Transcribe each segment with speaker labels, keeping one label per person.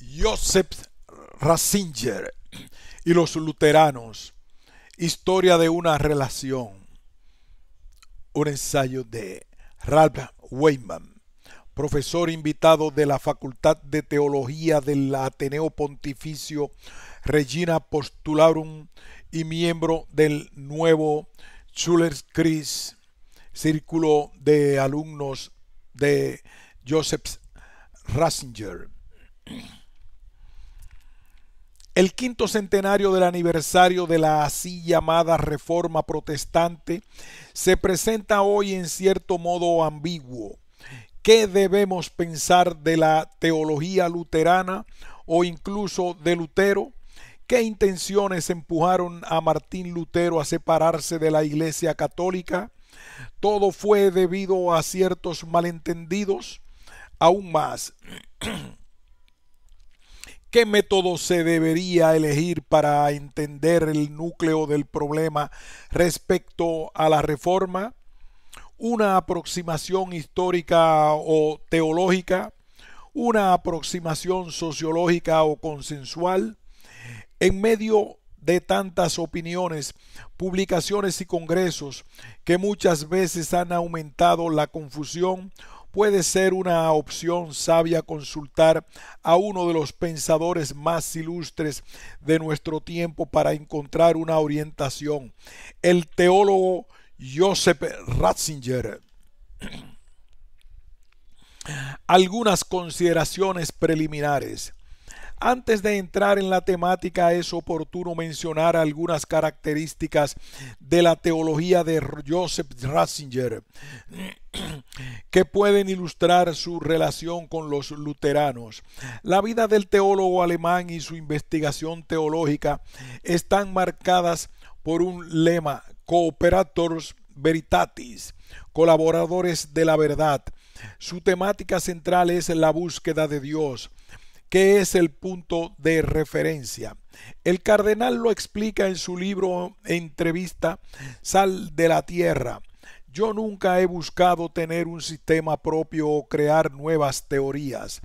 Speaker 1: Joseph Ratzinger y los luteranos. Historia de una relación. Un ensayo de Ralph Weyman, profesor invitado de la Facultad de Teología del Ateneo Pontificio Regina Postularum y miembro del nuevo schuller Chris, círculo de alumnos de Joseph Ratzinger. El quinto centenario del aniversario de la así llamada Reforma Protestante se presenta hoy en cierto modo ambiguo. ¿Qué debemos pensar de la teología luterana o incluso de Lutero? ¿Qué intenciones empujaron a Martín Lutero a separarse de la Iglesia Católica? Todo fue debido a ciertos malentendidos. Aún más, ¿Qué método se debería elegir para entender el núcleo del problema respecto a la reforma? ¿Una aproximación histórica o teológica? ¿Una aproximación sociológica o consensual? En medio de tantas opiniones, publicaciones y congresos que muchas veces han aumentado la confusión puede ser una opción sabia consultar a uno de los pensadores más ilustres de nuestro tiempo para encontrar una orientación, el teólogo Joseph Ratzinger. Algunas consideraciones preliminares. Antes de entrar en la temática es oportuno mencionar algunas características de la teología de Joseph Ratzinger que pueden ilustrar su relación con los luteranos. La vida del teólogo alemán y su investigación teológica están marcadas por un lema, Cooperators Veritatis, colaboradores de la verdad. Su temática central es la búsqueda de Dios, que es el punto de referencia. El cardenal lo explica en su libro entrevista Sal de la Tierra. Yo nunca he buscado tener un sistema propio o crear nuevas teorías.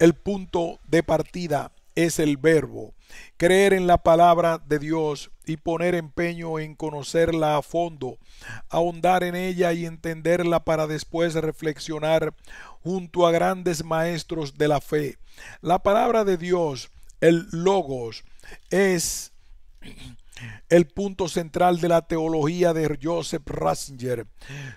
Speaker 1: El punto de partida es el verbo. Creer en la palabra de Dios y poner empeño en conocerla a fondo, ahondar en ella y entenderla para después reflexionar junto a grandes maestros de la fe la palabra de Dios, el logos, es el punto central de la teología de Joseph Ratzinger,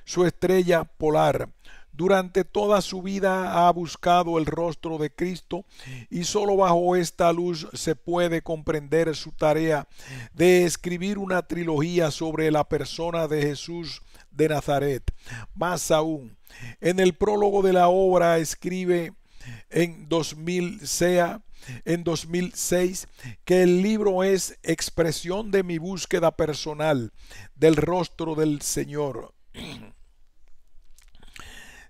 Speaker 1: su estrella polar. Durante toda su vida ha buscado el rostro de Cristo y solo bajo esta luz se puede comprender su tarea de escribir una trilogía sobre la persona de Jesús de Nazaret. Más aún, en el prólogo de la obra escribe en 2000 sea en 2006 que el libro es expresión de mi búsqueda personal del rostro del Señor.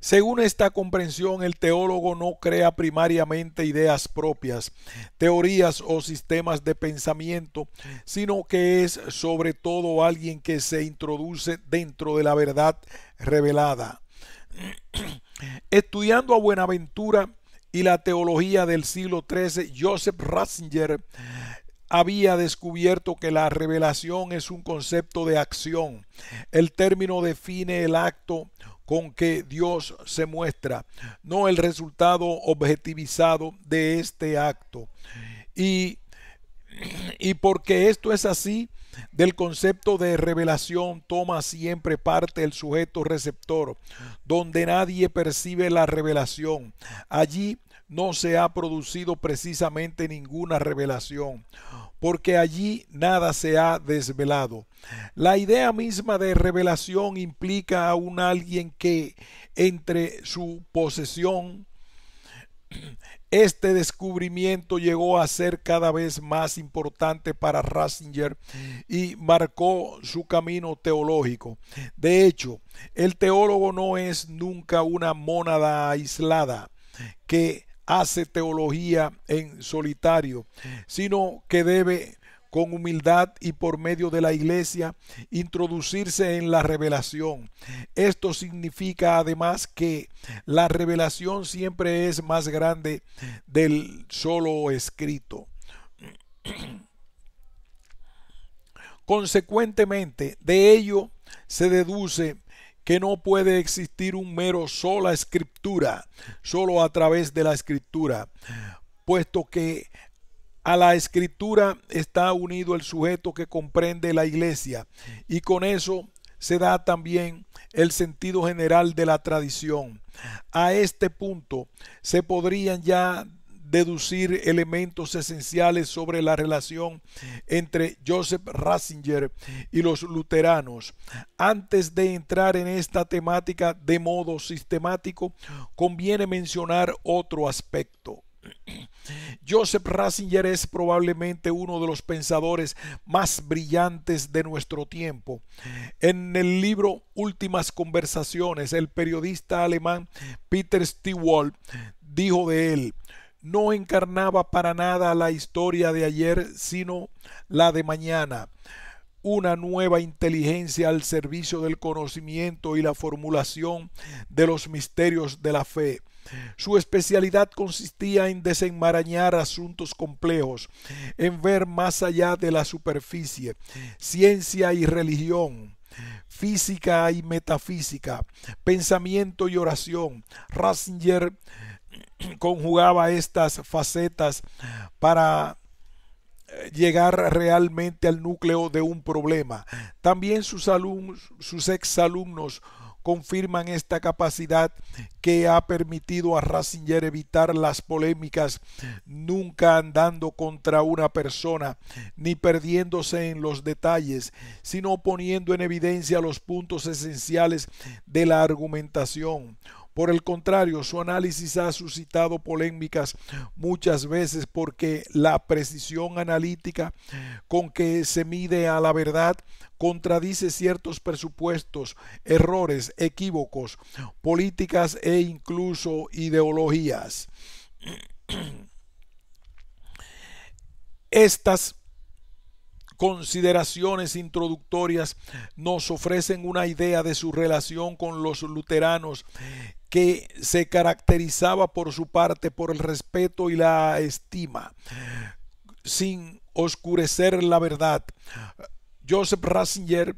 Speaker 1: Según esta comprensión, el teólogo no crea primariamente ideas propias, teorías o sistemas de pensamiento, sino que es sobre todo alguien que se introduce dentro de la verdad revelada. Estudiando a Buenaventura, y la teología del siglo XIII, Joseph Ratzinger había descubierto que la revelación es un concepto de acción. El término define el acto con que Dios se muestra, no el resultado objetivizado de este acto. Y, y porque esto es así, del concepto de revelación toma siempre parte el sujeto receptor, donde nadie percibe la revelación. Allí no se ha producido precisamente ninguna revelación, porque allí nada se ha desvelado. La idea misma de revelación implica a un alguien que entre su posesión, este descubrimiento llegó a ser cada vez más importante para Ratzinger y marcó su camino teológico. De hecho, el teólogo no es nunca una mónada aislada que hace teología en solitario, sino que debe con humildad y por medio de la iglesia introducirse en la revelación. Esto significa además que la revelación siempre es más grande del solo escrito. Consecuentemente, de ello se deduce que no puede existir un mero sola escritura, solo a través de la escritura, puesto que a la escritura está unido el sujeto que comprende la iglesia y con eso se da también el sentido general de la tradición. A este punto se podrían ya deducir elementos esenciales sobre la relación entre Joseph Ratzinger y los luteranos. Antes de entrar en esta temática de modo sistemático, conviene mencionar otro aspecto. Joseph Ratzinger es probablemente uno de los pensadores más brillantes de nuestro tiempo. En el libro Últimas Conversaciones, el periodista alemán Peter Stewart dijo de él, no encarnaba para nada la historia de ayer, sino la de mañana una nueva inteligencia al servicio del conocimiento y la formulación de los misterios de la fe. Su especialidad consistía en desenmarañar asuntos complejos, en ver más allá de la superficie, ciencia y religión física y metafísica, pensamiento y oración. Ratzinger conjugaba estas facetas para eh, llegar realmente al núcleo de un problema. También sus, alumnos, sus exalumnos confirman esta capacidad que ha permitido a Ratzinger evitar las polémicas, nunca andando contra una persona, ni perdiéndose en los detalles, sino poniendo en evidencia los puntos esenciales de la argumentación. Por el contrario, su análisis ha suscitado polémicas muchas veces porque la precisión analítica con que se mide a la verdad contradice ciertos presupuestos, errores, equívocos, políticas e incluso ideologías. Estas consideraciones introductorias nos ofrecen una idea de su relación con los luteranos que se caracterizaba por su parte por el respeto y la estima, sin oscurecer la verdad. Joseph Ratzinger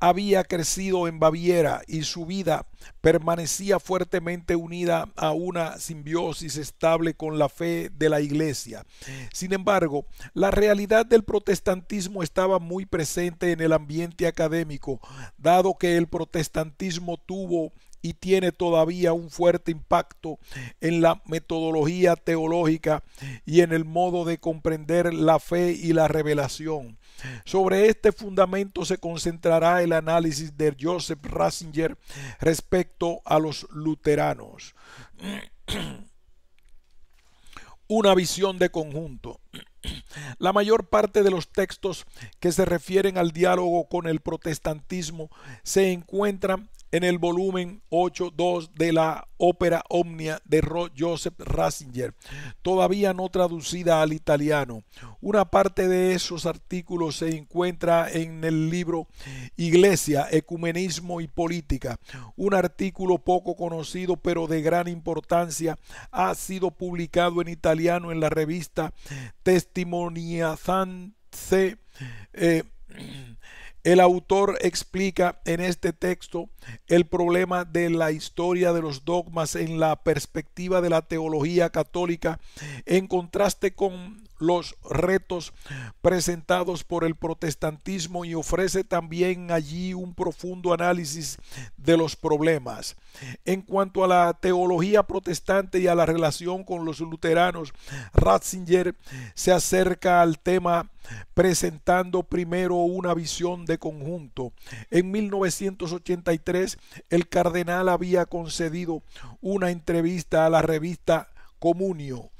Speaker 1: había crecido en Baviera y su vida permanecía fuertemente unida a una simbiosis estable con la fe de la Iglesia. Sin embargo, la realidad del protestantismo estaba muy presente en el ambiente académico, dado que el protestantismo tuvo y tiene todavía un fuerte impacto en la metodología teológica y en el modo de comprender la fe y la revelación. Sobre este fundamento se concentrará el análisis de Joseph rasinger respecto a los luteranos. Una visión de conjunto. La mayor parte de los textos que se refieren al diálogo con el protestantismo se encuentran en el volumen 8.2 de la ópera Omnia de Joseph Ratzinger, todavía no traducida al italiano. Una parte de esos artículos se encuentra en el libro Iglesia, Ecumenismo y Política, un artículo poco conocido pero de gran importancia, ha sido publicado en italiano en la revista Testimonianze. Eh, el autor explica en este texto el problema de la historia de los dogmas en la perspectiva de la teología católica en contraste con los retos presentados por el protestantismo y ofrece también allí un profundo análisis de los problemas. En cuanto a la teología protestante y a la relación con los luteranos, Ratzinger se acerca al tema presentando primero una visión de conjunto. En 1983 el cardenal había concedido una entrevista a la revista Comunio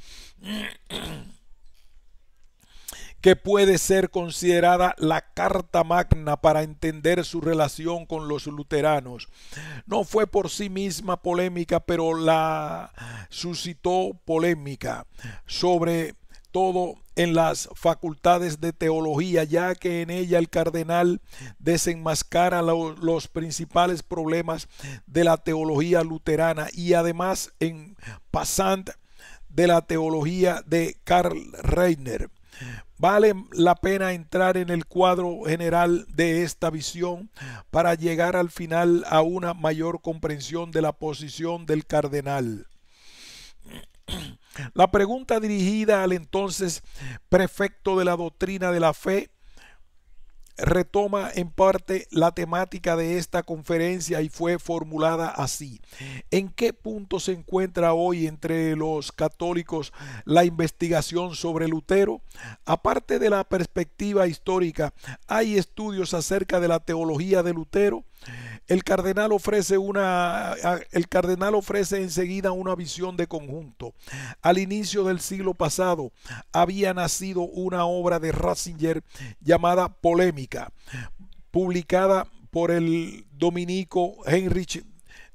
Speaker 1: que puede ser considerada la carta magna para entender su relación con los luteranos. No fue por sí misma polémica, pero la suscitó polémica, sobre todo en las facultades de teología, ya que en ella el cardenal desenmascara los principales problemas de la teología luterana y además en pasant de la teología de Karl Reiner. Vale la pena entrar en el cuadro general de esta visión para llegar al final a una mayor comprensión de la posición del cardenal. La pregunta dirigida al entonces prefecto de la doctrina de la fe retoma en parte la temática de esta conferencia y fue formulada así. ¿En qué punto se encuentra hoy entre los católicos la investigación sobre Lutero? Aparte de la perspectiva histórica, ¿hay estudios acerca de la teología de Lutero? El cardenal ofrece una el cardenal ofrece enseguida una visión de conjunto. Al inicio del siglo pasado había nacido una obra de Ratzinger llamada Polémica, publicada por el dominico Heinrich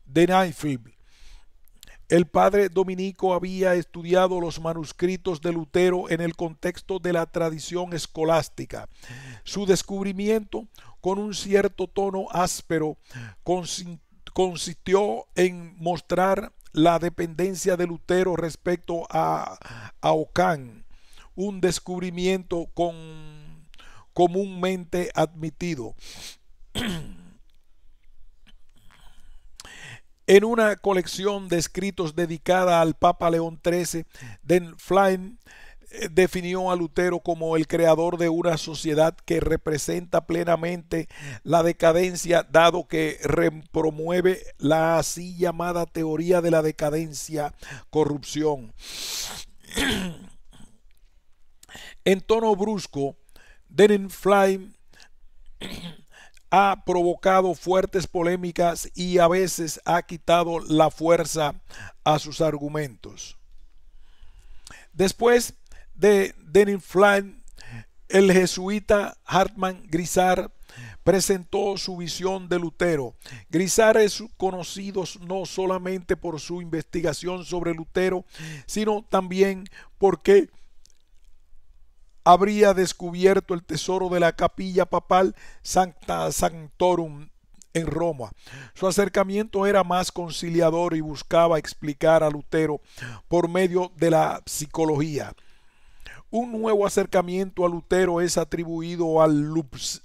Speaker 1: de Naifrib. El padre dominico había estudiado los manuscritos de Lutero en el contexto de la tradición escolástica. Su descubrimiento con un cierto tono áspero, consistió en mostrar la dependencia de Lutero respecto a, a Ocán, un descubrimiento con, comúnmente admitido. en una colección de escritos dedicada al Papa León XIII, de Flynn. Eh, definió a Lutero como el creador de una sociedad que representa plenamente la decadencia, dado que promueve la así llamada teoría de la decadencia, corrupción. en tono brusco, Flynn ha provocado fuertes polémicas y a veces ha quitado la fuerza a sus argumentos. Después de Denis Flynn, el jesuita Hartmann Grisar presentó su visión de Lutero. Grisar es conocido no solamente por su investigación sobre Lutero, sino también porque habría descubierto el tesoro de la capilla papal Sancta Sanctorum en Roma. Su acercamiento era más conciliador y buscaba explicar a Lutero por medio de la psicología. Un nuevo acercamiento a Lutero es atribuido al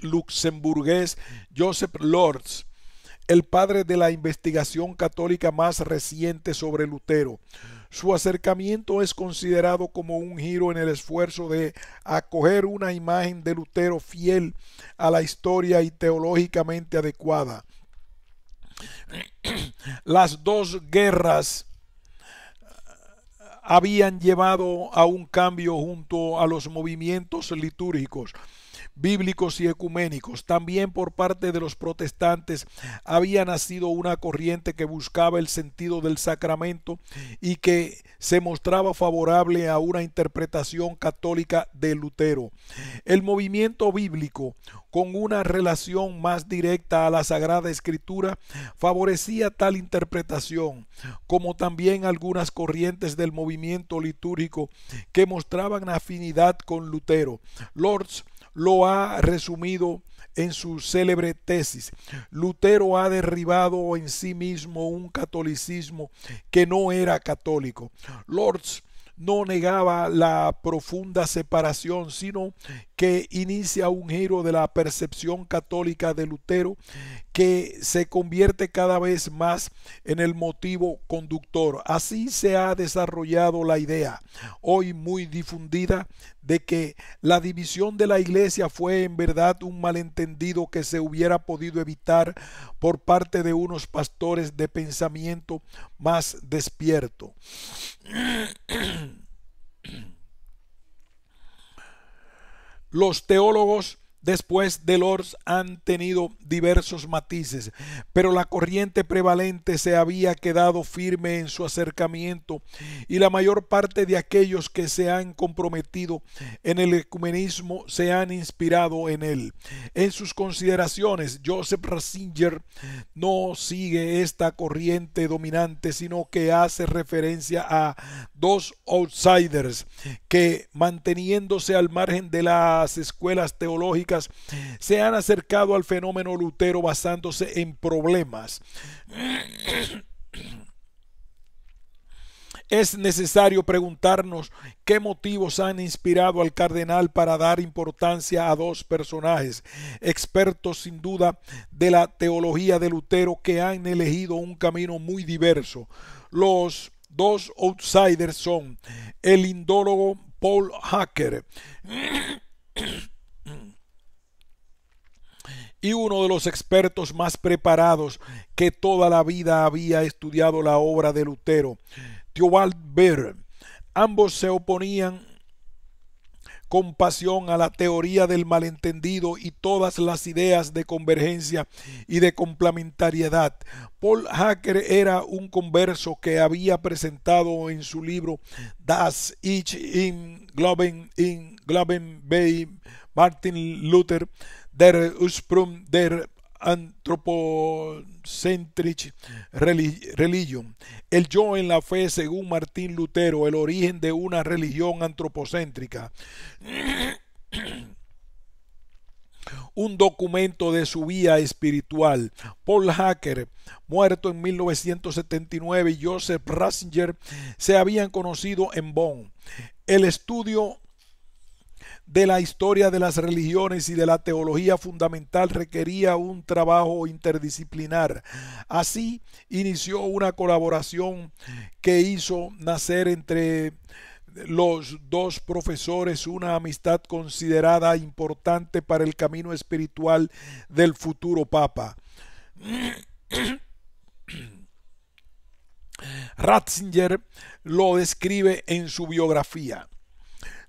Speaker 1: luxemburgués Joseph Lords, el padre de la investigación católica más reciente sobre Lutero. Su acercamiento es considerado como un giro en el esfuerzo de acoger una imagen de Lutero fiel a la historia y teológicamente adecuada. Las dos guerras habían llevado a un cambio junto a los movimientos litúrgicos bíblicos y ecuménicos. También por parte de los protestantes había nacido una corriente que buscaba el sentido del sacramento y que se mostraba favorable a una interpretación católica de Lutero. El movimiento bíblico, con una relación más directa a la Sagrada Escritura, favorecía tal interpretación, como también algunas corrientes del movimiento litúrgico que mostraban afinidad con Lutero. Lords lo ha resumido en su célebre tesis. Lutero ha derribado en sí mismo un catolicismo que no era católico. Lords no negaba la profunda separación, sino que inicia un giro de la percepción católica de Lutero que se convierte cada vez más en el motivo conductor. Así se ha desarrollado la idea, hoy muy difundida, de que la división de la iglesia fue en verdad un malentendido que se hubiera podido evitar por parte de unos pastores de pensamiento más despierto. Los teólogos después de Lors han tenido diversos matices, pero la corriente prevalente se había quedado firme en su acercamiento y la mayor parte de aquellos que se han comprometido en el ecumenismo se han inspirado en él. En sus consideraciones, Joseph Ratzinger no sigue esta corriente dominante, sino que hace referencia a dos outsiders que manteniéndose al margen de las escuelas teológicas se han acercado al fenómeno Lutero basándose en problemas. Es necesario preguntarnos qué motivos han inspirado al cardenal para dar importancia a dos personajes, expertos sin duda de la teología de Lutero, que han elegido un camino muy diverso. Los dos outsiders son el indólogo Paul Hacker y uno de los expertos más preparados que toda la vida había estudiado la obra de Lutero, Theobald Beer. Ambos se oponían con pasión a la teoría del malentendido y todas las ideas de convergencia y de complementariedad. Paul Hacker era un converso que había presentado en su libro Das Ich in Globen in Glauben bei Martin Luther der ursprung der religion. El yo en la fe, según Martín Lutero, el origen de una religión antropocéntrica. un documento de su vía espiritual. Paul Hacker, muerto en 1979, y Joseph Ratzinger se habían conocido en Bonn. El estudio de la historia de las religiones y de la teología fundamental requería un trabajo interdisciplinar. Así inició una colaboración que hizo nacer entre los dos profesores una amistad considerada importante para el camino espiritual del futuro Papa. Ratzinger lo describe en su biografía.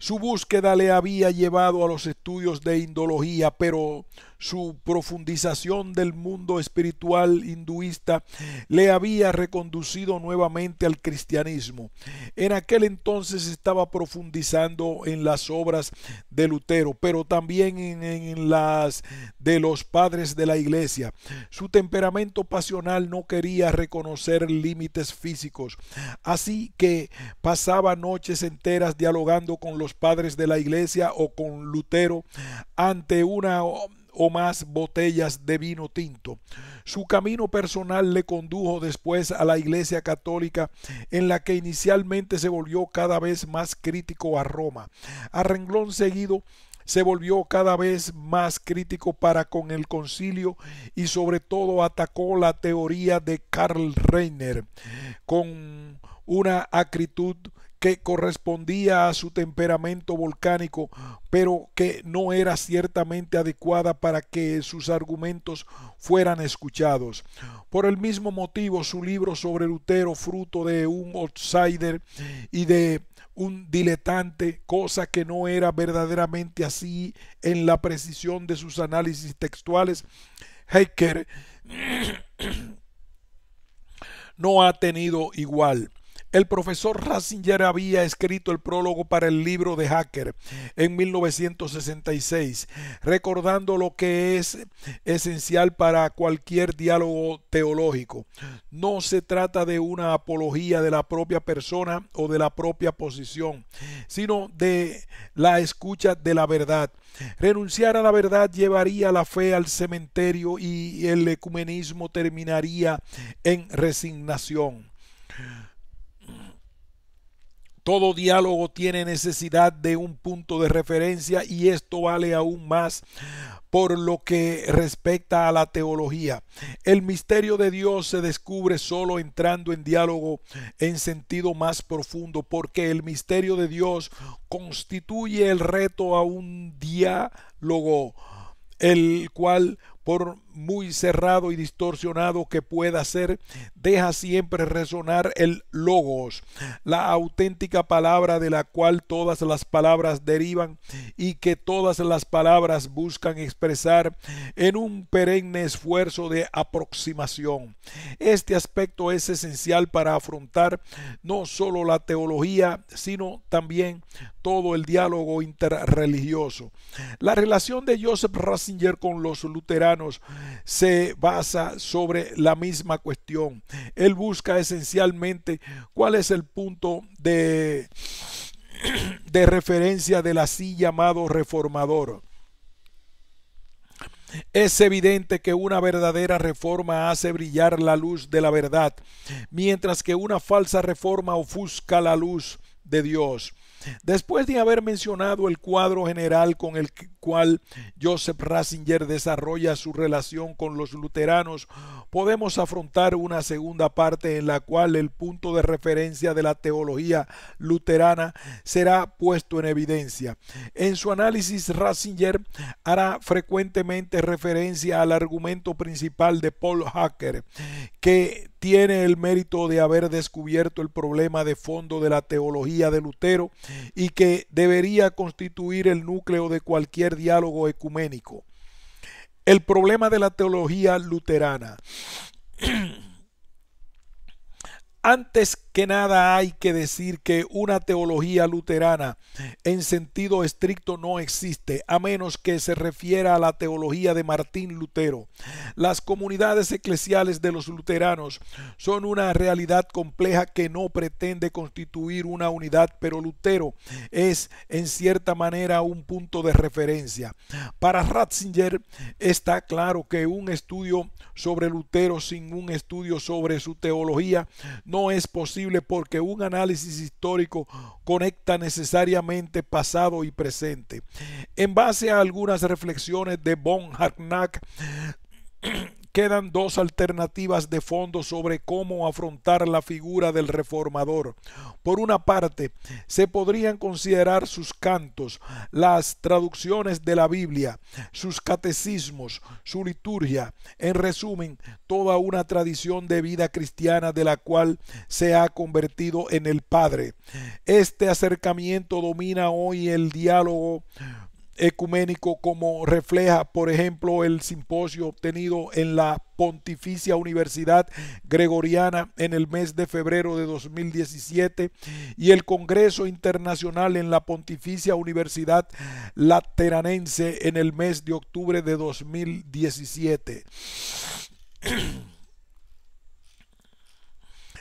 Speaker 1: Su búsqueda le había llevado a los estudios de indología, pero su profundización del mundo espiritual hinduista le había reconducido nuevamente al cristianismo. En aquel entonces estaba profundizando en las obras de Lutero, pero también en, en las de los padres de la iglesia. Su temperamento pasional no quería reconocer límites físicos, así que pasaba noches enteras dialogando con los padres de la iglesia o con Lutero ante una o más botellas de vino tinto. Su camino personal le condujo después a la Iglesia Católica, en la que inicialmente se volvió cada vez más crítico a Roma. A renglón seguido, se volvió cada vez más crítico para con el concilio y sobre todo atacó la teoría de Karl Reiner con una acritud que correspondía a su temperamento volcánico, pero que no era ciertamente adecuada para que sus argumentos fueran escuchados. Por el mismo motivo, su libro sobre Lutero, fruto de un outsider y de un diletante, cosa que no era verdaderamente así en la precisión de sus análisis textuales, Hecker no ha tenido igual. El profesor Ratzinger había escrito el prólogo para el libro de Hacker en 1966, recordando lo que es esencial para cualquier diálogo teológico. No se trata de una apología de la propia persona o de la propia posición, sino de la escucha de la verdad. Renunciar a la verdad llevaría la fe al cementerio y el ecumenismo terminaría en resignación. Todo diálogo tiene necesidad de un punto de referencia y esto vale aún más por lo que respecta a la teología. El misterio de Dios se descubre solo entrando en diálogo en sentido más profundo, porque el misterio de Dios constituye el reto a un diálogo, el cual por muy cerrado y distorsionado que pueda ser, deja siempre resonar el logos, la auténtica palabra de la cual todas las palabras derivan y que todas las palabras buscan expresar en un perenne esfuerzo de aproximación. Este aspecto es esencial para afrontar no solo la teología, sino también todo el diálogo interreligioso. La relación de Joseph Ratzinger con los luteranos se basa sobre la misma cuestión. Él busca esencialmente cuál es el punto de, de referencia del así llamado reformador. Es evidente que una verdadera reforma hace brillar la luz de la verdad, mientras que una falsa reforma ofusca la luz de Dios. Después de haber mencionado el cuadro general con el cual Joseph Ratzinger desarrolla su relación con los luteranos, podemos afrontar una segunda parte en la cual el punto de referencia de la teología luterana será puesto en evidencia. En su análisis, Ratzinger hará frecuentemente referencia al argumento principal de Paul Hacker, que tiene el mérito de haber descubierto el problema de fondo de la teología de Lutero y que debería constituir el núcleo de cualquier diálogo ecuménico. El problema de la teología luterana. Antes que nada hay que decir que una teología luterana en sentido estricto no existe, a menos que se refiera a la teología de Martín Lutero. Las comunidades eclesiales de los luteranos son una realidad compleja que no pretende constituir una unidad, pero Lutero es en cierta manera un punto de referencia. Para Ratzinger está claro que un estudio sobre Lutero sin un estudio sobre su teología no es posible porque un análisis histórico conecta necesariamente pasado y presente. En base a algunas reflexiones de Von Harnack, Quedan dos alternativas de fondo sobre cómo afrontar la figura del reformador. Por una parte, se podrían considerar sus cantos, las traducciones de la Biblia, sus catecismos, su liturgia, en resumen, toda una tradición de vida cristiana de la cual se ha convertido en el Padre. Este acercamiento domina hoy el diálogo ecuménico como refleja, por ejemplo, el simposio obtenido en la Pontificia Universidad Gregoriana en el mes de febrero de 2017 y el Congreso Internacional en la Pontificia Universidad Lateranense en el mes de octubre de 2017.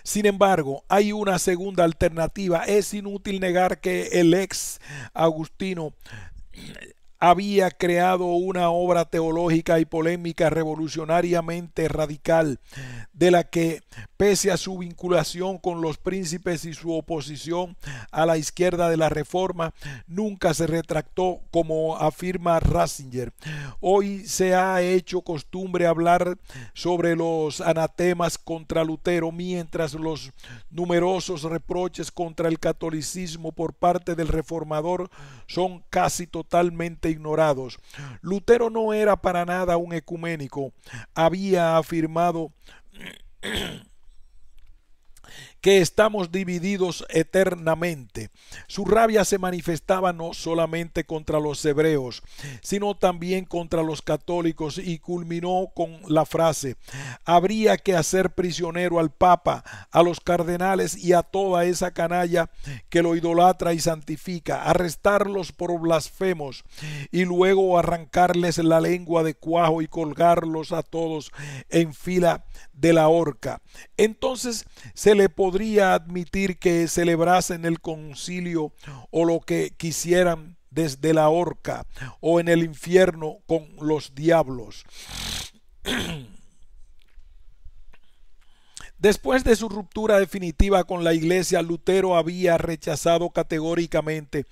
Speaker 1: Sin embargo, hay una segunda alternativa. Es inútil negar que el ex Agustino yeah había creado una obra teológica y polémica revolucionariamente radical, de la que, pese a su vinculación con los príncipes y su oposición a la izquierda de la Reforma, nunca se retractó, como afirma Ratzinger. Hoy se ha hecho costumbre hablar sobre los anatemas contra Lutero, mientras los numerosos reproches contra el catolicismo por parte del reformador son casi totalmente ignorados. Lutero no era para nada un ecuménico. Había afirmado que estamos divididos eternamente. Su rabia se manifestaba no solamente contra los hebreos, sino también contra los católicos y culminó con la frase, habría que hacer prisionero al Papa, a los cardenales y a toda esa canalla que lo idolatra y santifica, arrestarlos por blasfemos y luego arrancarles la lengua de cuajo y colgarlos a todos en fila de la horca. Entonces se le podría admitir que celebrasen el concilio o lo que quisieran desde la horca o en el infierno con los diablos. Después de su ruptura definitiva con la iglesia, Lutero había rechazado categóricamente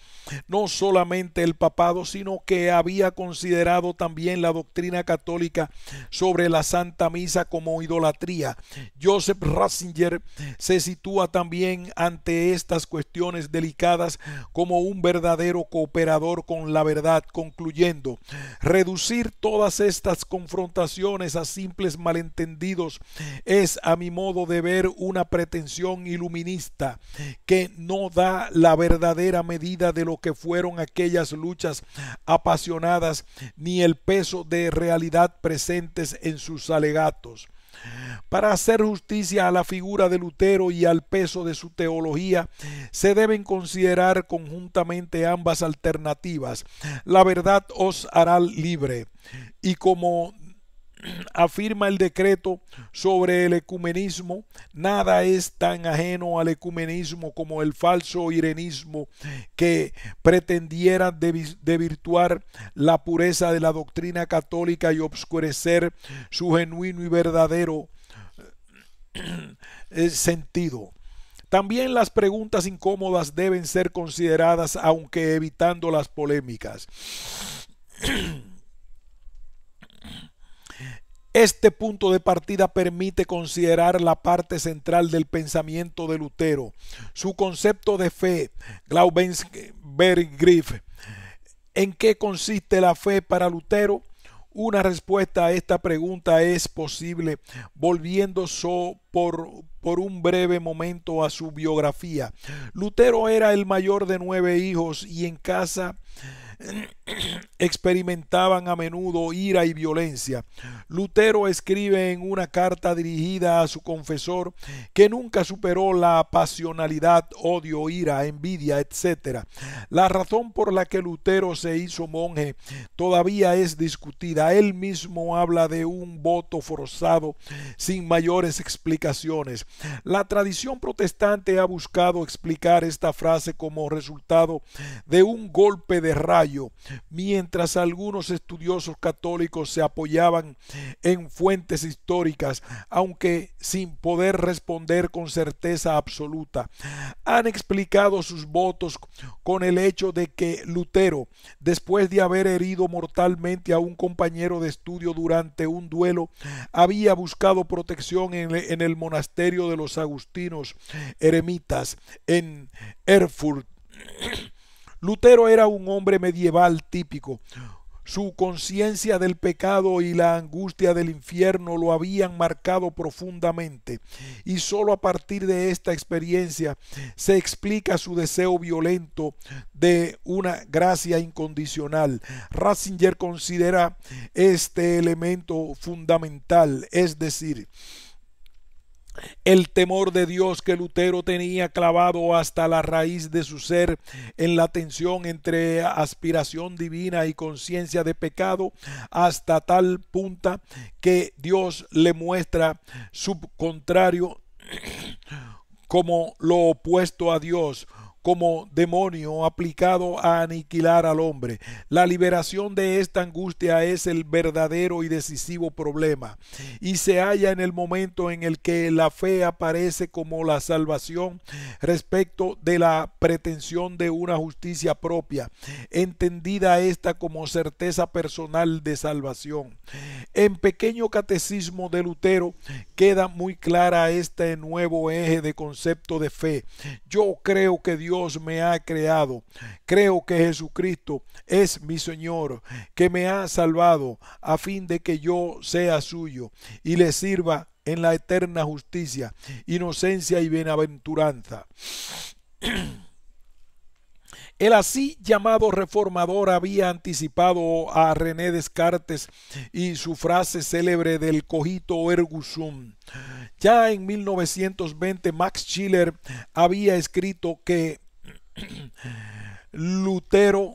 Speaker 1: no solamente el papado, sino que había considerado también la doctrina católica sobre la Santa Misa como idolatría. Joseph Ratzinger se sitúa también ante estas cuestiones delicadas como un verdadero cooperador con la verdad, concluyendo, reducir todas estas confrontaciones a simples malentendidos es a mi modo de ver una pretensión iluminista que no da la verdadera medida de lo que fueron aquellas luchas apasionadas ni el peso de realidad presentes en sus alegatos. Para hacer justicia a la figura de Lutero y al peso de su teología, se deben considerar conjuntamente ambas alternativas. La verdad os hará libre. Y como afirma el decreto sobre el ecumenismo, nada es tan ajeno al ecumenismo como el falso irenismo que pretendiera desvirtuar la pureza de la doctrina católica y obscurecer su genuino y verdadero eh, sentido. También las preguntas incómodas deben ser consideradas, aunque evitando las polémicas. Este punto de partida permite considerar la parte central del pensamiento de Lutero, su concepto de fe, Glaubensberg-Griff, ¿En qué consiste la fe para Lutero? Una respuesta a esta pregunta es posible volviendo por un breve momento a su biografía. Lutero era el mayor de nueve hijos y en casa experimentaban a menudo ira y violencia. Lutero escribe en una carta dirigida a su confesor que nunca superó la pasionalidad, odio, ira, envidia, etc. La razón por la que Lutero se hizo monje todavía es discutida. Él mismo habla de un voto forzado sin mayores explicaciones. La tradición protestante ha buscado explicar esta frase como resultado de un golpe de rayo mientras algunos estudiosos católicos se apoyaban en fuentes históricas, aunque sin poder responder con certeza absoluta, han explicado sus votos con el hecho de que Lutero, después de haber herido mortalmente a un compañero de estudio durante un duelo, había buscado protección en el monasterio de los agustinos eremitas en Erfurt Lutero era un hombre medieval típico. Su conciencia del pecado y la angustia del infierno lo habían marcado profundamente, y sólo a partir de esta experiencia se explica su deseo violento de una gracia incondicional. Ratzinger considera este elemento fundamental, es decir, el temor de Dios que Lutero tenía clavado hasta la raíz de su ser en la tensión entre aspiración divina y conciencia de pecado hasta tal punta que Dios le muestra su contrario como lo opuesto a Dios, como demonio aplicado a aniquilar al hombre. La liberación de esta angustia es el verdadero y decisivo problema y se halla en el momento en el que la fe aparece como la salvación respecto de la pretensión de una justicia propia, entendida esta como certeza personal de salvación. En pequeño catecismo de Lutero queda muy clara este nuevo eje de concepto de fe. Yo creo que Dios Dios me ha creado. Creo que Jesucristo es mi Señor, que me ha salvado a fin de que yo sea suyo y le sirva en la eterna justicia, inocencia y bienaventuranza. El así llamado reformador había anticipado a René Descartes y su frase célebre del cogito ergo sum. Ya en 1920 Max Schiller había escrito que Lutero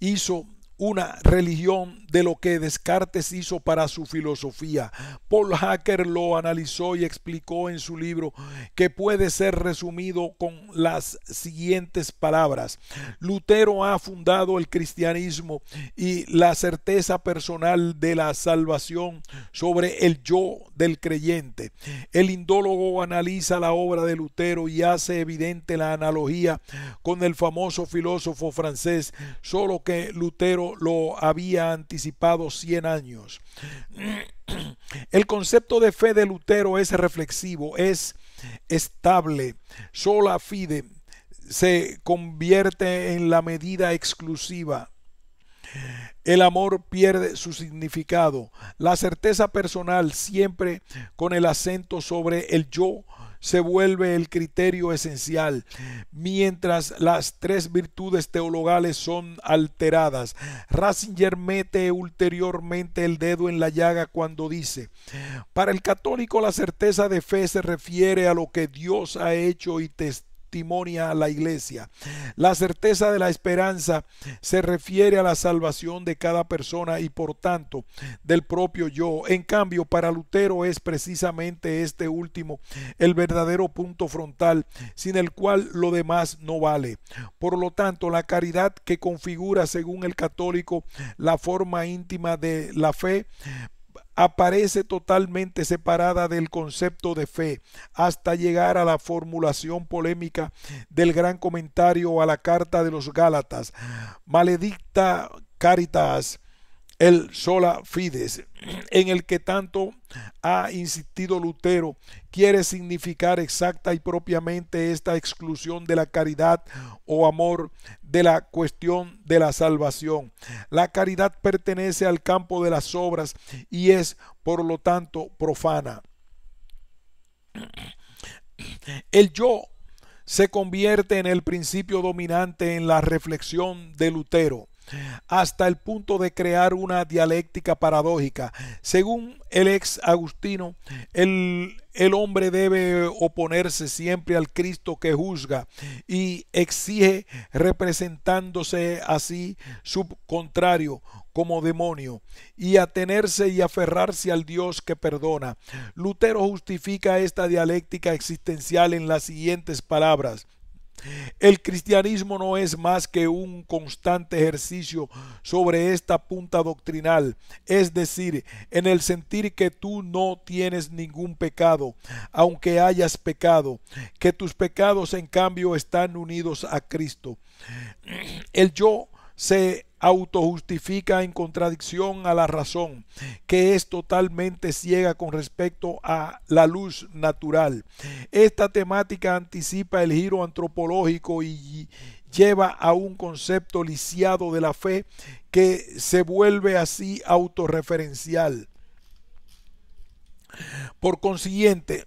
Speaker 1: hizo una religión de lo que Descartes hizo para su filosofía. Paul Hacker lo analizó y explicó en su libro que puede ser resumido con las siguientes palabras. Lutero ha fundado el cristianismo y la certeza personal de la salvación sobre el yo del creyente. El indólogo analiza la obra de Lutero y hace evidente la analogía con el famoso filósofo francés, solo que Lutero lo había anticipado cien 100 años. El concepto de fe de Lutero es reflexivo, es estable, sola fide, se convierte en la medida exclusiva. El amor pierde su significado. La certeza personal siempre con el acento sobre el yo se vuelve el criterio esencial, mientras las tres virtudes teologales son alteradas. Ratzinger mete ulteriormente el dedo en la llaga cuando dice, para el católico la certeza de fe se refiere a lo que Dios ha hecho y testificado testimonia a la iglesia. La certeza de la esperanza se refiere a la salvación de cada persona y por tanto del propio yo. En cambio, para Lutero es precisamente este último el verdadero punto frontal sin el cual lo demás no vale. Por lo tanto, la caridad que configura según el católico la forma íntima de la fe aparece totalmente separada del concepto de fe, hasta llegar a la formulación polémica del gran comentario a la carta de los Gálatas, Maledicta Caritas, el sola fides, en el que tanto ha insistido Lutero, quiere significar exacta y propiamente esta exclusión de la caridad o amor de la cuestión de la salvación. La caridad pertenece al campo de las obras y es, por lo tanto, profana. El yo se convierte en el principio dominante en la reflexión de Lutero hasta el punto de crear una dialéctica paradójica. Según el ex Agustino, el, hombre debe oponerse siempre al Cristo que juzga y exige representándose así su contrario como demonio y atenerse y aferrarse al Dios que perdona. Lutero justifica esta dialéctica existencial en las siguientes palabras. El cristianismo no es más que un constante ejercicio sobre esta punta doctrinal, es decir, en el sentir que tú no tienes ningún pecado, aunque hayas pecado, que tus pecados en cambio están unidos a Cristo. El yo se autojustifica en contradicción a la razón, que es totalmente ciega con respecto a la luz natural. Esta temática anticipa el giro antropológico y lleva a un concepto lisiado de la fe que se vuelve así autorreferencial. Por consiguiente,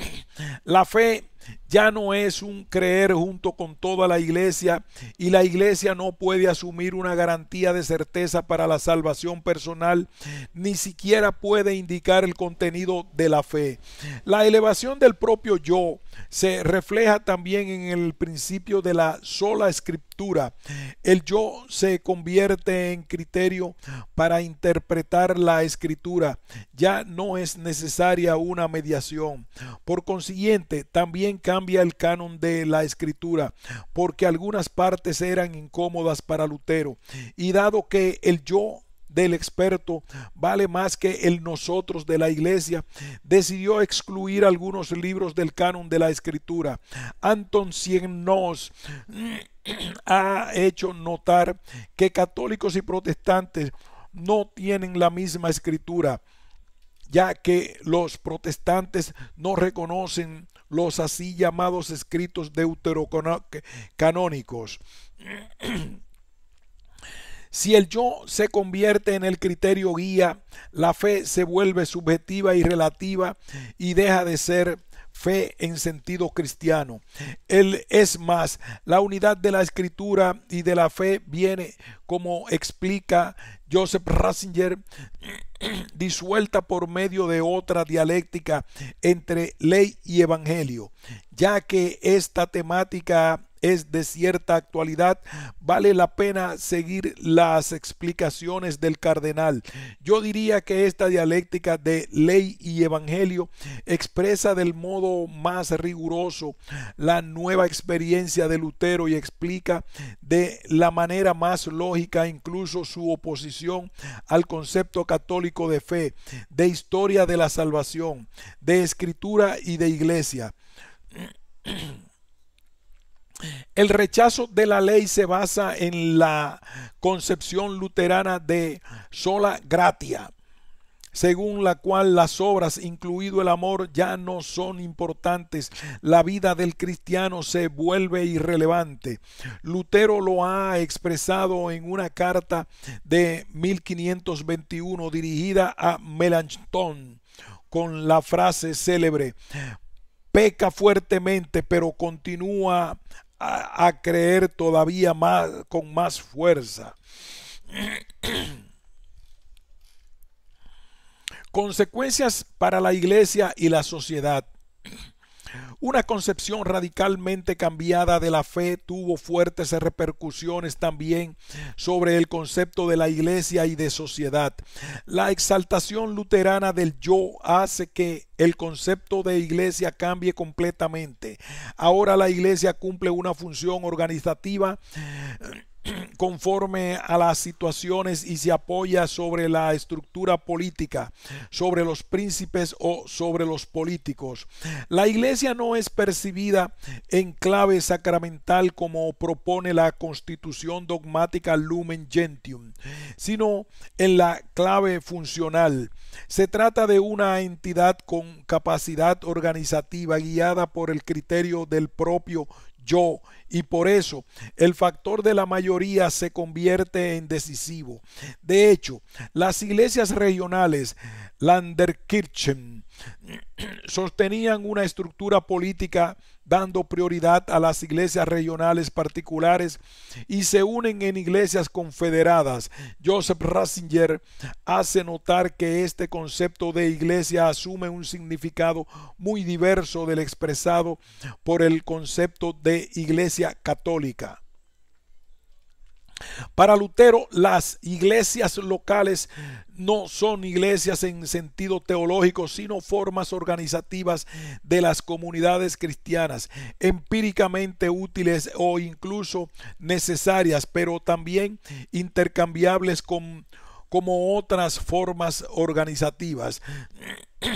Speaker 1: la fe ya no es un creer junto con toda la iglesia y la iglesia no puede asumir una garantía de certeza para la salvación personal, ni siquiera puede indicar el contenido de la fe. La elevación del propio yo se refleja también en el principio de la sola escritura. El yo se convierte en criterio para interpretar la escritura. Ya no es necesaria una mediación. Por consiguiente, también cambia el canon de la escritura, porque algunas partes eran incómodas para Lutero. Y dado que el yo del experto vale más que el nosotros de la iglesia, decidió excluir algunos libros del canon de la escritura. Anton Ciennos ha hecho notar que católicos y protestantes no tienen la misma escritura, ya que los protestantes no reconocen los así llamados escritos deuterocanónicos. Si el yo se convierte en el criterio guía, la fe se vuelve subjetiva y relativa y deja de ser fe en sentido cristiano. Él es más, la unidad de la escritura y de la fe viene, como explica Joseph Ratzinger, disuelta por medio de otra dialéctica entre ley y evangelio, ya que esta temática es de cierta actualidad, vale la pena seguir las explicaciones del cardenal. Yo diría que esta dialéctica de ley y evangelio expresa del modo más riguroso la nueva experiencia de Lutero y explica de la manera más lógica incluso su oposición al concepto católico de fe, de historia de la salvación, de escritura y de iglesia. El rechazo de la ley se basa en la concepción luterana de sola gratia, según la cual las obras, incluido el amor, ya no son importantes. La vida del cristiano se vuelve irrelevante. Lutero lo ha expresado en una carta de 1521 dirigida a Melanchthon con la frase célebre, peca fuertemente, pero continúa a, creer todavía más, con más fuerza. Consecuencias para la iglesia y la sociedad. Una concepción radicalmente cambiada de la fe tuvo fuertes repercusiones también sobre el concepto de la iglesia y de sociedad. La exaltación luterana del yo hace que el concepto de iglesia cambie completamente. Ahora la iglesia cumple una función organizativa conforme a las situaciones y se apoya sobre la estructura política, sobre los príncipes o sobre los políticos. La iglesia no es percibida en clave sacramental como propone la constitución dogmática Lumen Gentium, sino en la clave funcional. Se trata de una entidad con capacidad organizativa guiada por el criterio del propio yo. Y por eso el factor de la mayoría se convierte en decisivo. De hecho, las iglesias regionales Landerkirchen sostenían una estructura política dando prioridad a las iglesias regionales particulares y se unen en iglesias confederadas. Joseph Ratzinger hace notar que este concepto de iglesia asume un significado muy diverso del expresado por el concepto de iglesia católica. Para Lutero, las iglesias locales no son iglesias en sentido teológico, sino formas organizativas de las comunidades cristianas, empíricamente útiles o incluso necesarias, pero también intercambiables con, como otras formas organizativas.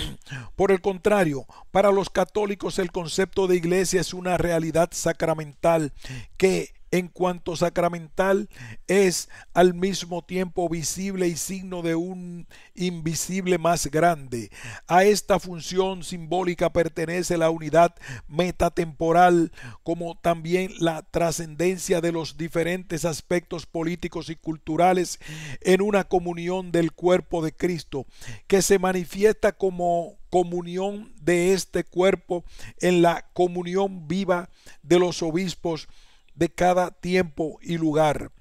Speaker 1: Por el contrario, para los católicos el concepto de iglesia es una realidad sacramental que en cuanto sacramental es al mismo tiempo visible y signo de un invisible más grande. A esta función simbólica pertenece la unidad metatemporal como también la trascendencia de los diferentes aspectos políticos y culturales en una comunión del cuerpo de Cristo que se manifiesta como comunión de este cuerpo en la comunión viva de los obispos de cada tiempo y lugar.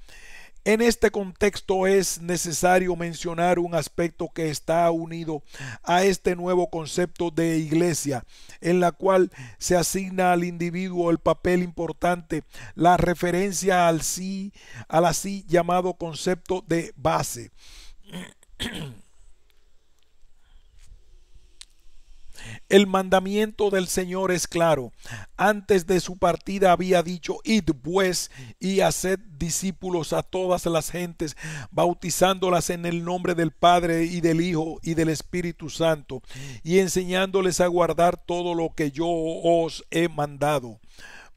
Speaker 1: En este contexto es necesario mencionar un aspecto que está unido a este nuevo concepto de iglesia, en la cual se asigna al individuo el papel importante, la referencia al sí, al así llamado concepto de base. El mandamiento del Señor es claro. Antes de su partida había dicho, id pues y haced discípulos a todas las gentes, bautizándolas en el nombre del Padre y del Hijo y del Espíritu Santo, y enseñándoles a guardar todo lo que yo os he mandado.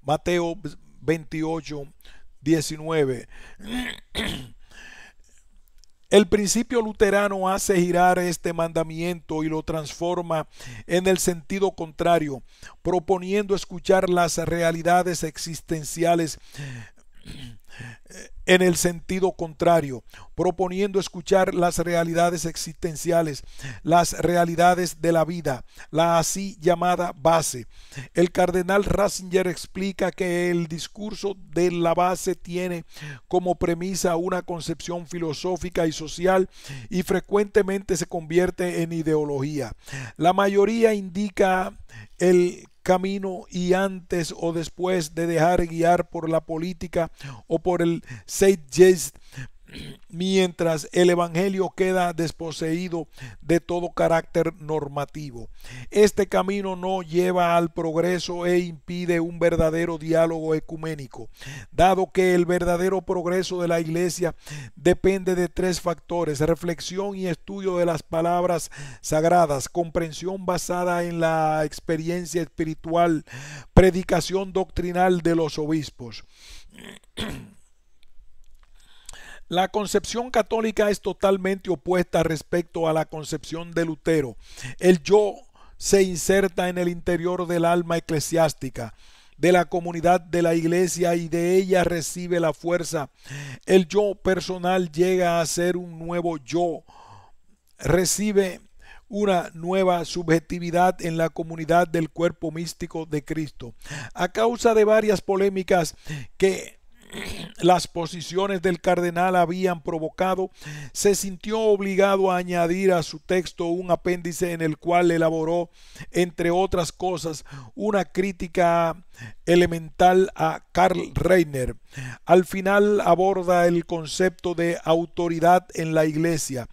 Speaker 1: Mateo 28, 19. El principio luterano hace girar este mandamiento y lo transforma en el sentido contrario, proponiendo escuchar las realidades existenciales eh, en el sentido contrario, proponiendo escuchar las realidades existenciales, las realidades de la vida, la así llamada base. El cardenal Ratzinger explica que el discurso de la base tiene como premisa una concepción filosófica y social y frecuentemente se convierte en ideología. La mayoría indica el camino y antes o después de dejar guiar por la política o por el State mientras el Evangelio queda desposeído de todo carácter normativo. Este camino no lleva al progreso e impide un verdadero diálogo ecuménico, dado que el verdadero progreso de la Iglesia depende de tres factores, reflexión y estudio de las palabras sagradas, comprensión basada en la experiencia espiritual, predicación doctrinal de los obispos. La concepción católica es totalmente opuesta respecto a la concepción de Lutero. El yo se inserta en el interior del alma eclesiástica de la comunidad de la iglesia y de ella recibe la fuerza. El yo personal llega a ser un nuevo yo, recibe una nueva subjetividad en la comunidad del cuerpo místico de Cristo. A causa de varias polémicas que las posiciones del cardenal habían provocado, se sintió obligado a añadir a su texto un apéndice en el cual elaboró, entre otras cosas, una crítica elemental a Karl Reiner. Al final aborda el concepto de autoridad en la iglesia,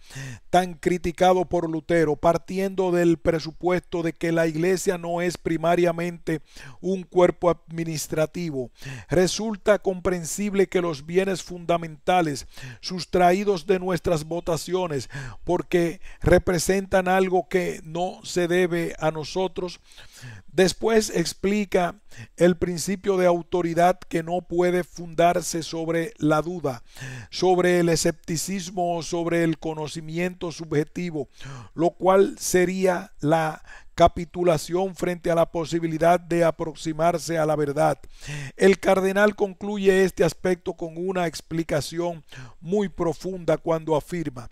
Speaker 1: tan criticado por Lutero, partiendo del presupuesto de que la iglesia no es primariamente un cuerpo administrativo. Resulta comprensible que los bienes fundamentales sustraídos de nuestras votaciones, porque representan algo que no se debe a nosotros, Después explica el principio de autoridad que no puede fundarse sobre la duda, sobre el escepticismo o sobre el conocimiento subjetivo, lo cual sería la capitulación frente a la posibilidad de aproximarse a la verdad. El cardenal concluye este aspecto con una explicación muy profunda cuando afirma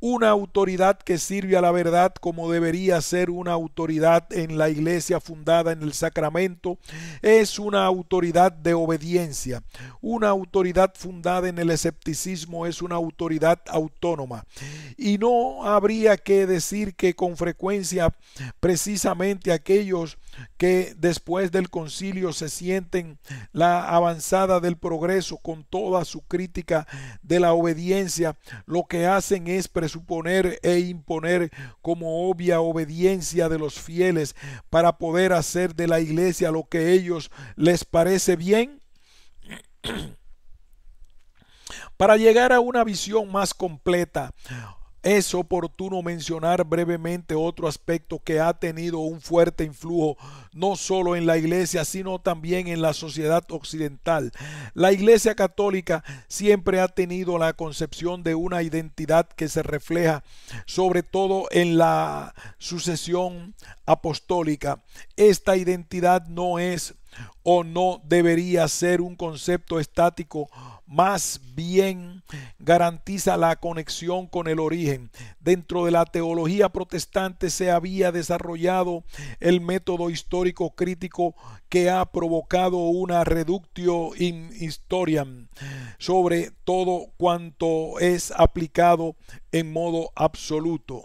Speaker 1: una autoridad que sirve a la verdad como debería ser una autoridad en la iglesia fundada en el sacramento, es una autoridad de obediencia. Una autoridad fundada en el escepticismo es una autoridad autónoma. Y no habría que decir que con frecuencia precisamente aquellos que después del concilio se sienten la avanzada del progreso con toda su crítica de la obediencia, lo que hacen es presentar suponer e imponer como obvia obediencia de los fieles para poder hacer de la iglesia lo que ellos les parece bien? para llegar a una visión más completa, es oportuno mencionar brevemente otro aspecto que ha tenido un fuerte influjo no solo en la Iglesia, sino también en la sociedad occidental. La Iglesia católica siempre ha tenido la concepción de una identidad que se refleja sobre todo en la sucesión apostólica. Esta identidad no es o no debería ser un concepto estático, más bien garantiza la conexión con el origen. Dentro de la teología protestante se había desarrollado el método histórico crítico que ha provocado una reductio in historiam sobre todo cuanto es aplicado en modo absoluto.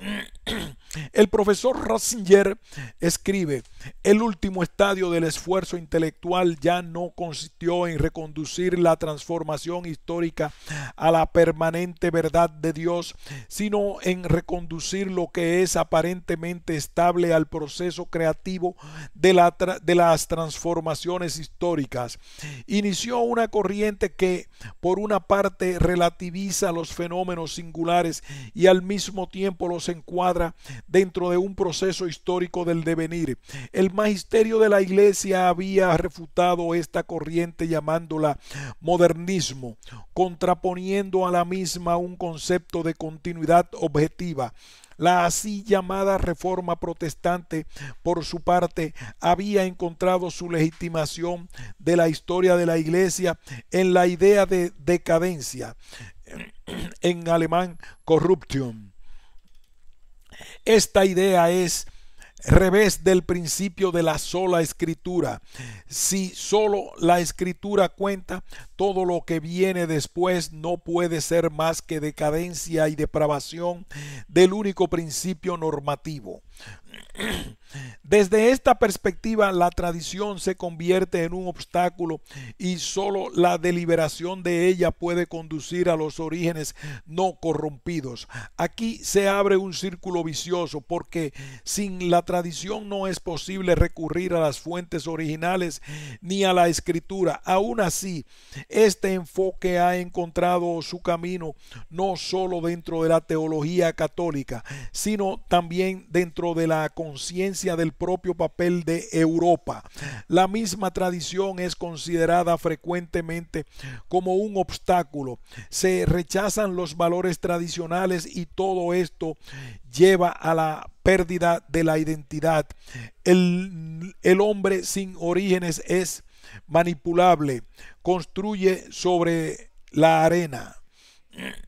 Speaker 1: El profesor Ratzinger escribe, el último estadio del esfuerzo intelectual ya no consistió en reconducir la transformación histórica a la permanente verdad de Dios, sino en reconducir lo que es aparentemente estable al proceso creativo de las transformaciones históricas. Inició una corriente que, por una parte, relativiza los fenómenos singulares y al mismo tiempo los encuadra dentro de un proceso histórico del devenir. El magisterio de la iglesia había refutado esta corriente llamándola modernismo, contraponiendo a la misma un concepto de continuidad objetiva. La así llamada reforma protestante, por su parte, había encontrado su legitimación de la historia de la iglesia en la idea de decadencia, en alemán corruption esta idea es revés del principio de la sola escritura. Si solo la escritura cuenta, todo lo que viene después no puede ser más que decadencia y depravación del único principio normativo. Desde esta perspectiva, la tradición se convierte en un obstáculo y solo la deliberación de ella puede conducir a los orígenes no corrompidos. Aquí se abre un círculo vicioso porque sin la tradición no es posible recurrir a las fuentes originales ni a la escritura. Aún así, este enfoque ha encontrado su camino no solo dentro de la teología católica, sino también dentro de la conciencia del propio papel de Europa. La misma tradición es considerada frecuentemente como un obstáculo. Se rechazan los valores tradicionales y todo esto lleva a la pérdida de la identidad. El, el hombre sin orígenes es manipulable, construye sobre la arena.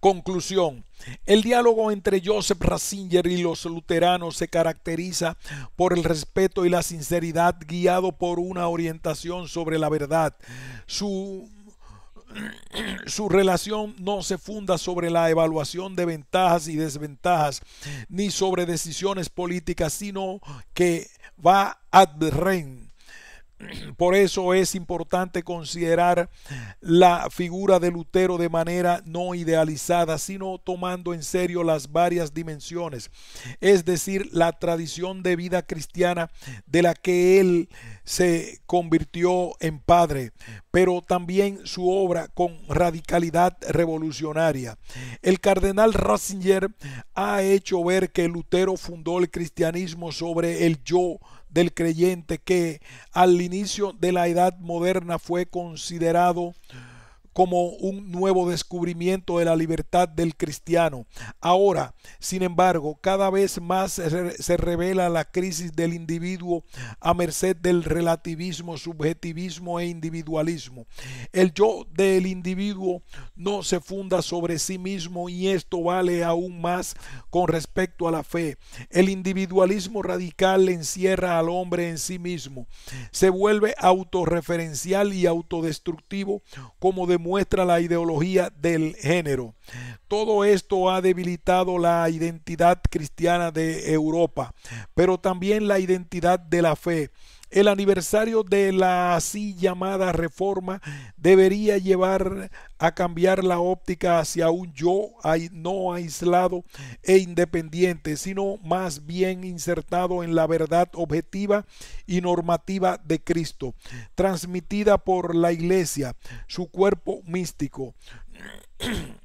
Speaker 1: Conclusión. El diálogo entre Joseph Ratzinger y los luteranos se caracteriza por el respeto y la sinceridad guiado por una orientación sobre la verdad. Su su relación no se funda sobre la evaluación de ventajas y desventajas, ni sobre decisiones políticas, sino que va ad rem por eso es importante considerar la figura de Lutero de manera no idealizada, sino tomando en serio las varias dimensiones, es decir, la tradición de vida cristiana de la que él se convirtió en padre, pero también su obra con radicalidad revolucionaria. El cardenal Ratzinger ha hecho ver que Lutero fundó el cristianismo sobre el yo del creyente que al inicio de la edad moderna fue considerado como un nuevo descubrimiento de la libertad del cristiano. Ahora, sin embargo, cada vez más se revela la crisis del individuo a merced del relativismo, subjetivismo e individualismo. El yo del individuo no se funda sobre sí mismo y esto vale aún más con respecto a la fe. El individualismo radical encierra al hombre en sí mismo. Se vuelve autorreferencial y autodestructivo como de muestra la ideología del género. Todo esto ha debilitado la identidad cristiana de Europa, pero también la identidad de la fe el aniversario de la así llamada reforma debería llevar a cambiar la óptica hacia un yo no aislado e independiente, sino más bien insertado en la verdad objetiva y normativa de Cristo, transmitida por la Iglesia, su cuerpo místico.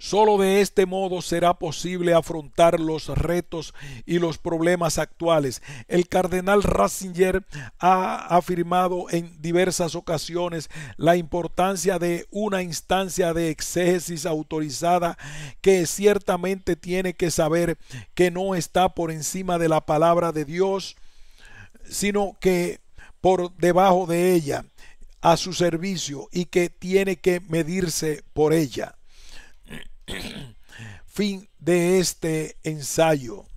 Speaker 1: Solo de este modo será posible afrontar los retos y los problemas actuales. El cardenal Ratzinger ha afirmado en diversas ocasiones la importancia de una instancia de exégesis autorizada que ciertamente tiene que saber que no está por encima de la palabra de Dios, sino que por debajo de ella, a su servicio y que tiene que medirse por ella. fin de este ensayo.